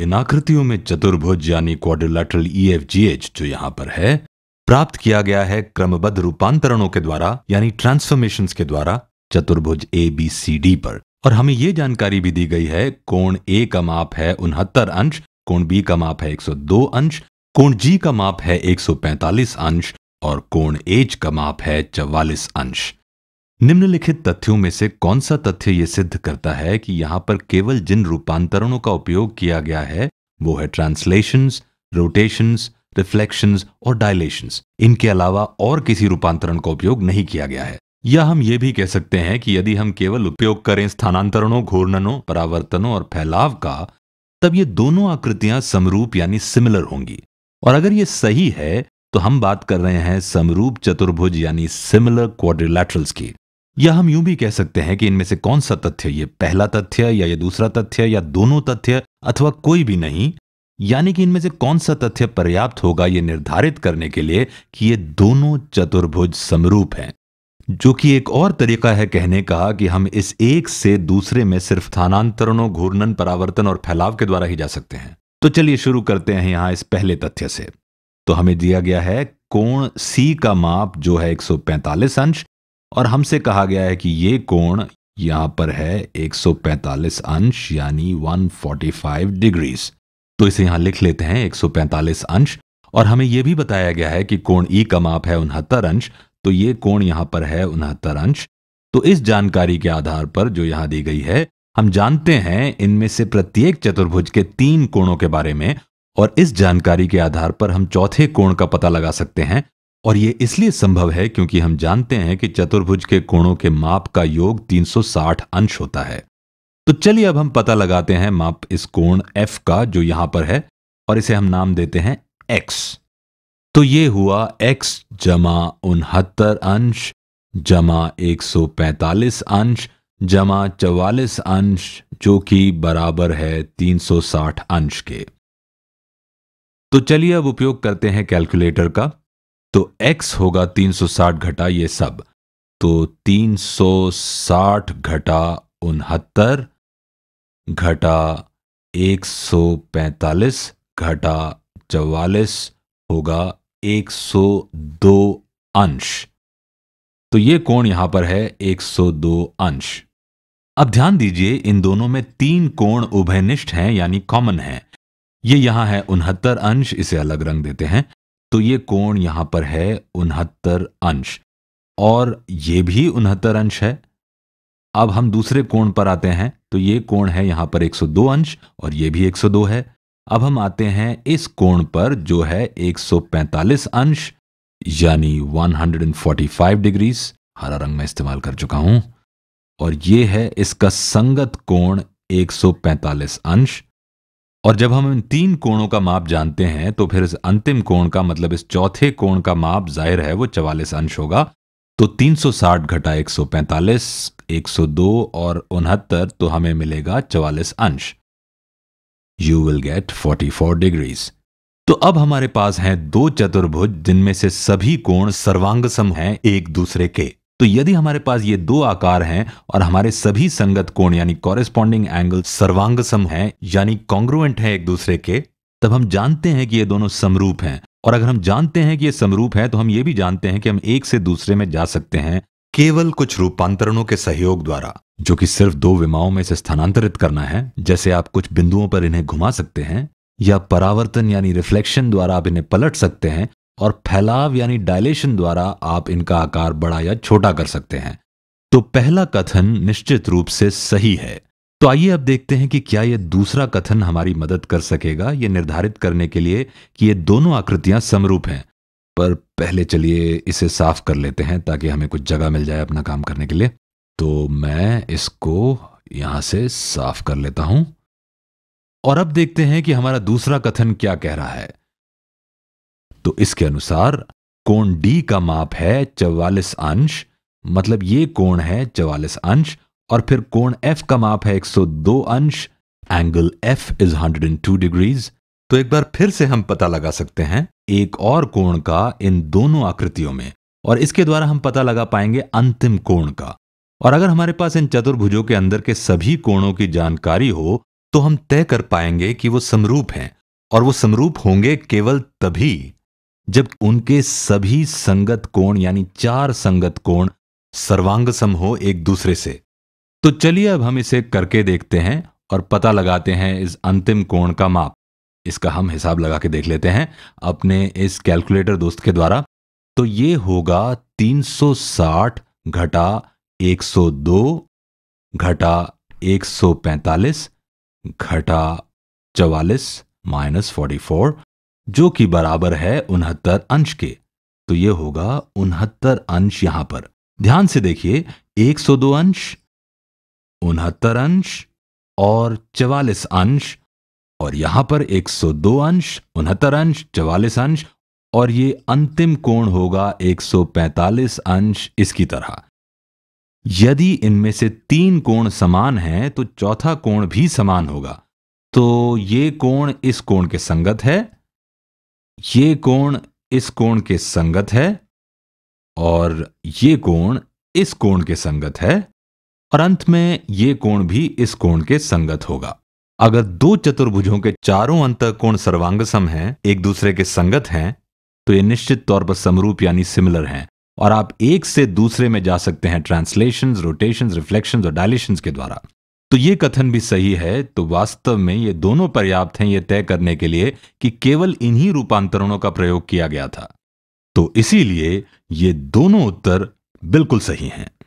इन आकृतियों में चतुर्भुज यानी क्वाड्रिलेटरल ईएफजीएच e जो यहां पर है प्राप्त किया गया है क्रमबद्ध रूपांतरणों के द्वारा यानी ट्रांसफॉर्मेशन के द्वारा चतुर्भुज ए बी सी डी पर और हमें यह जानकारी भी दी गई है कोण ए का माप है उनहत्तर अंश कोण बी का माप है 102 अंश कोण जी का माप है 145 अंश और कोण एच का माप है 44 अंश निम्नलिखित तथ्यों में से कौन सा तथ्य यह सिद्ध करता है कि यहां पर केवल जिन रूपांतरणों का उपयोग किया गया है वो है ट्रांसलेशंस रोटेशंस रिफ्लेक्शंस और डायलेशंस इनके अलावा और किसी रूपांतरण का उपयोग नहीं किया गया है या हम ये भी कह सकते हैं कि यदि हम केवल उपयोग करें स्थानांतरणों घूर्णनों परावर्तनों और फैलाव का तब ये दोनों आकृतियां समरूप यानी सिमिलर होंगी और अगर ये सही है तो हम बात कर रहे हैं समरूप चतुर्भुज यानी सिमिलर क्वाड्रिलेटरल्स की या हम यूं भी कह सकते हैं कि इनमें से कौन सा तथ्य ये पहला तथ्य या ये दूसरा तथ्य या दोनों तथ्य अथवा कोई भी नहीं यानी कि इनमें से कौन सा तथ्य पर्याप्त होगा ये निर्धारित करने के लिए कि ये दोनों चतुर्भुज समरूप हैं जो कि एक और तरीका है कहने का कि हम इस एक से दूसरे में सिर्फ स्थानांतरणों घूर्णन परावर्तन और फैलाव के द्वारा ही जा सकते हैं तो चलिए शुरू करते हैं यहां इस पहले तथ्य से तो हमें दिया गया है कोण सी का माप जो है 145 अंश और हमसे कहा गया है कि ये कोण यहां पर है 145 अंश यानी 145 डिग्रीज तो इसे यहां लिख लेते हैं 145 अंश और हमें यह भी बताया गया है कि कोण ई का माप है उनहत्तर अंश तो ये कोण यहां पर है उनहत्तर अंश तो इस जानकारी के आधार पर जो यहां दी गई है हम जानते हैं इनमें से प्रत्येक चतुर्भुज के तीन कोणों के बारे में और इस जानकारी के आधार पर हम चौथे कोण का पता लगा सकते हैं और ये इसलिए संभव है क्योंकि हम जानते हैं कि चतुर्भुज के कोणों के माप का योग 360 अंश होता है तो चलिए अब हम पता लगाते हैं माप इस कोण एफ का जो यहां पर है और इसे हम नाम देते हैं एक्स तो ये हुआ एक्स जमा उनहत्तर अंश जमा 145 अंश जमा चवालीस अंश जो कि बराबर है 360 अंश के तो चलिए अब उपयोग करते हैं कैलकुलेटर का तो x होगा 360 घटा ये सब तो 360 घटा उनहत्तर घटा 145 घटा चवालीस होगा 102 अंश तो ये कोण यहां पर है 102 अंश अब ध्यान दीजिए इन दोनों में तीन कोण उभयनिष्ठ हैं यानी कॉमन हैं ये यहां है उनहत्तर अंश इसे अलग रंग देते हैं तो ये कोण यहां पर है उनहत्तर अंश और ये भी उनहत्तर अंश है अब हम दूसरे कोण पर आते हैं तो ये कोण है यहां पर 102 अंश और ये भी 102 है अब हम आते हैं इस कोण पर जो है 145 अंश यानी 145 डिग्रीज हरा रंग में इस्तेमाल कर चुका हूं और ये है इसका संगत कोण 145 अंश और जब हम इन तीन कोणों का माप जानते हैं तो फिर इस अंतिम कोण का मतलब इस चौथे कोण का माप जाहिर है वो चवालीस अंश होगा तो 360 घटा 145, 102 और उनहत्तर तो हमें मिलेगा चवालीस अंश यू विल गेट 44 डिग्रीज तो अब हमारे पास हैं दो चतुर्भुज जिनमें से सभी कोण सर्वांगसम हैं एक दूसरे के तो यदि हमारे पास ये दो आकार हैं और हमारे सभी संगत कोण यानी कॉरेस्पॉन्डिंग एंगल सर्वांग सम है यानी कॉन्ग्रुएंट है एक दूसरे के तब हम जानते हैं कि ये दोनों समरूप हैं और अगर हम जानते हैं कि ये समरूप है तो हम ये भी जानते हैं कि हम एक से दूसरे में जा सकते हैं केवल कुछ रूपांतरणों के सहयोग द्वारा जो कि सिर्फ दो विमाओं में से स्थानांतरित करना है जैसे आप कुछ बिंदुओं पर इन्हें घुमा सकते हैं या परावर्तन यानी रिफ्लेक्शन द्वारा आप इन्हें पलट सकते हैं और फैलाव यानी डायलेशन द्वारा आप इनका आकार बड़ा या छोटा कर सकते हैं तो पहला कथन निश्चित रूप से सही है तो आइए अब देखते हैं कि क्या यह दूसरा कथन हमारी मदद कर सकेगा यह निर्धारित करने के लिए कि ये दोनों आकृतियां समरूप हैं पर पहले चलिए इसे साफ कर लेते हैं ताकि हमें कुछ जगह मिल जाए अपना काम करने के लिए तो मैं इसको यहां से साफ कर लेता हूं और अब देखते हैं कि हमारा दूसरा कथन क्या कह रहा है तो इसके अनुसार कोण डी का माप है चवालीस अंश मतलब ये कोण है चवालीस अंश और फिर कोण एफ का माप है 102 अंश एंगल एफ इज 102 डिग्रीज तो एक बार फिर से हम पता लगा सकते हैं एक और कोण का इन दोनों आकृतियों में और इसके द्वारा हम पता लगा पाएंगे अंतिम कोण का और अगर हमारे पास इन चतुर्भुजों के अंदर के सभी कोणों की जानकारी हो तो हम तय कर पाएंगे कि वो समरूप हैं और वो समरूप होंगे केवल तभी जब उनके सभी संगत कोण यानी चार संगत कोण सर्वांग सम हो एक दूसरे से तो चलिए अब हम इसे करके देखते हैं और पता लगाते हैं इस अंतिम कोण का माप इसका हम हिसाब लगा के देख लेते हैं अपने इस कैलकुलेटर दोस्त के द्वारा तो ये होगा 360 घटा 102 घटा 145 घटा 44 माइनस फोर्टी फोर जो कि बराबर है उनहत्तर अंश के तो ये होगा उनहत्तर अंश यहां पर ध्यान से देखिए 102 अंश उनहत्तर अंश और चवालीस अंश और यहां पर 102 अंश उनहत्तर अंश चवालीस अंश और ये अंतिम कोण होगा 145 अंश इसकी तरह यदि इनमें से तीन कोण समान हैं तो चौथा कोण भी समान होगा तो ये कोण इस कोण के संगत है ये कोण इस कोण के संगत है और ये कोण इस कोण के संगत है और अंत में ये कोण भी इस कोण के संगत होगा अगर दो चतुर्भुजों के चारों अंत कोण सर्वांगसम हैं एक दूसरे के संगत हैं तो ये निश्चित तौर पर समरूप यानी सिमिलर हैं और आप एक से दूसरे में जा सकते हैं ट्रांसलेशन रोटेशन रिफ्लेक्शन और डायलेशन के द्वारा तो ये कथन भी सही है तो वास्तव में ये दोनों पर्याप्त हैं ये तय करने के लिए कि केवल इन्हीं रूपांतरणों का प्रयोग किया गया था तो इसीलिए ये दोनों उत्तर बिल्कुल सही हैं